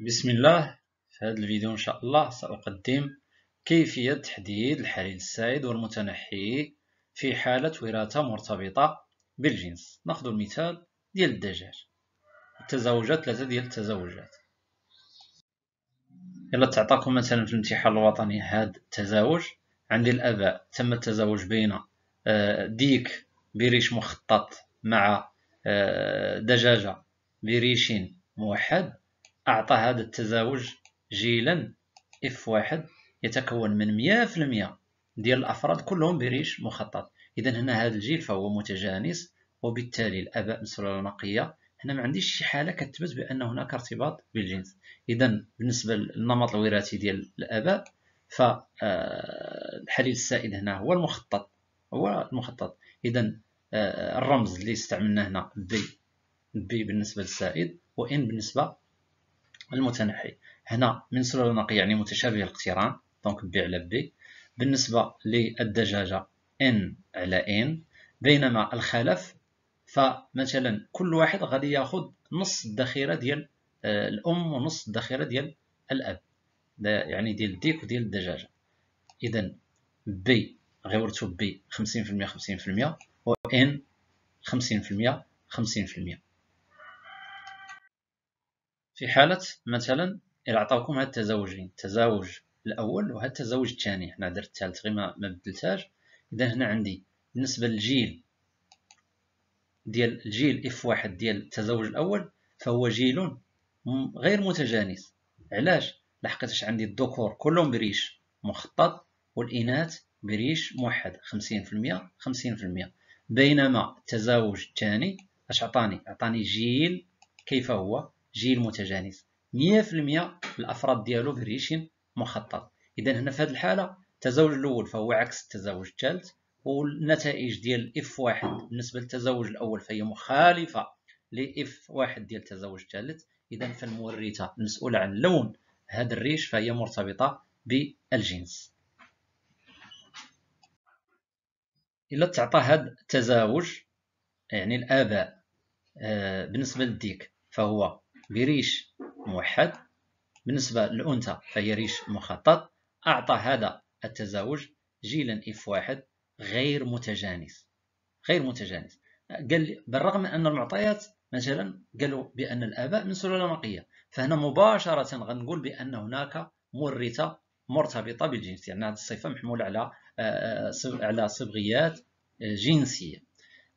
بسم الله في هذا الفيديو إن شاء الله سأقدم كيفية تحديد الحريم السائد والمتنحي في حالة وراثة مرتبطة بالجنس ناخذ المثال ديال الدجاج التزاوجات ثلاثة ديال التزاوجات إلا تعطاكم مثلا في الامتحان الوطني هذا التزاوج عند الآباء تم التزاوج بين آه، ديك بريش مخطط مع آه، دجاجة بريش موحد أعطى هذا التزاوج جيلا اف واحد يتكون من 100% ديال الأفراد كلهم بريش مخطط إذا هنا هذا الجيل فهو متجانس وبالتالي الآباء مسؤولة نقية هنا ما عنديش شي حالة كتثبت بأن هناك ارتباط بالجنس إذا بالنسبة للنمط الوراثي ديال الآباء فالحليل آه، السائد هنا هو المخطط هو المخطط إذا آه، الرمز اللي استعملناه هنا بي بي بالنسبة للسائد وإن بالنسبة المتنحي هنا من سلالة نقية يعني متشابه الاقتران دونك بي على بي بالنسبة للدجاجة ان على ان بينما الخلف فمثلا كل واحد غادي ياخذ نص الذخيرة ديال آه، الأم ونص الذخيرة ديال الأب يعني ديال الديك وديال الدجاجة إذا بي غيورثو بي 50% المية و ان 50% 50% في حالة مثلا إلا عطاوكم هاد التزاوجين التزاوج الأول وهاد التزاوج الثاني حنا درت الثالث غير ما بدلتهاش إذا هنا عندي بالنسبة للجيل ديال الجيل اف واحد ديال التزاوج الأول فهو جيل غير متجانس علاش لحقاش عندي الذكور كلهم بريش مخطط والإناث بريش موحد خمسين في المية بينما التزاوج الثاني اش عطاني عطاني جيل كيف هو جيل متجانس 100% الافراد ديالو بريشين مخطط اذا هنا في هذه الحاله التزاوج الاول فهو عكس التزاوج الثالث والنتائج ديال اف واحد بالنسبه للتزاوج الاول فهي مخالفه لاف واحد ديال التزاوج الثالث اذا فالمورثه المسؤوله عن لون هذا الريش فهي مرتبطه بالجنس الا تعطى هذا التزاوج يعني الاباء آه، بالنسبه للديك فهو بريش موحد بالنسبة للأنثى فهي ريش مخطط أعطى هذا التزاوج جيلا إف واحد غير متجانس غير متجانس قال بالرغم من أن المعطيات مثلا قالوا بأن الآباء من سلالة نقية فهنا مباشرة غنقول بأن هناك مورثة مرتبطة بالجنس يعني هذه الصفة محمولة على آه، آه، على صبغيات آه، جنسية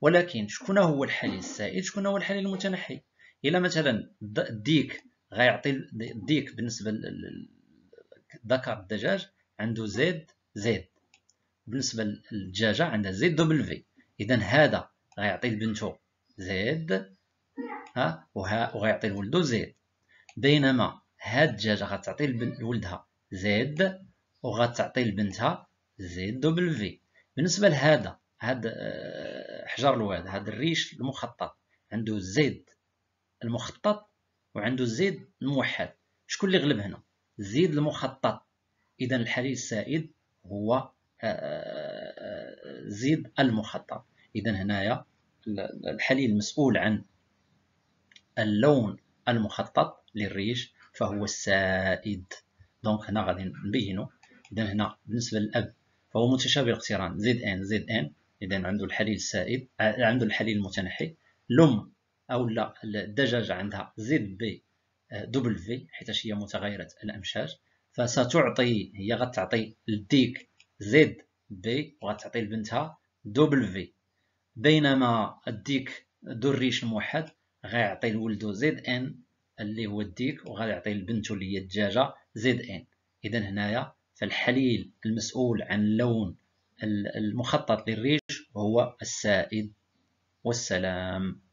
ولكن شكون هو الحالي السائد شكون هو الحالي المتنحي الا مثلا الديك غيعطي الديك بالنسبه لذكر الدجاج عنده زد زد بالنسبه للدجاجه عندها زد دوبل في اذا هذا غيعطي لبنته زد ها وغيعطي لولده زد بينما هاد الدجاجه غتعطي لولدها زد وغتعطي لبنتها زد دوبل في بالنسبه لهذا هاد آه، حجر الواد هاد الريش المخطط عنده زد المخطط وعنده الزيد الموحد شكون اللي غلب هنا زيد المخطط اذا الحليل السائد هو آه، آه، زيد المخطط اذا هنايا الحليل المسؤول عن اللون المخطط للريش فهو السائد دونك هنا غادي نبينو اذا هنا بالنسبه للاب فهو متشابه الاقتران زيد ان زيد ان اذا عنده الحليل السائد آه، عنده الحليل المتنحي لم أو لا الدجاجة عندها زد بي في حيت هي متغيرة الأمشاج فستعطي هي غتعطي الديك زد بي وغتعطي لبنتها في بينما الديك ذو الريش الموحد غيعطي لولدو زد ان اللي هو الديك وغيعطي لبنته اللي هي الدجاجة زد ان إذا هنايا فالحليل المسؤول عن اللون المخطط للريش هو السائد والسلام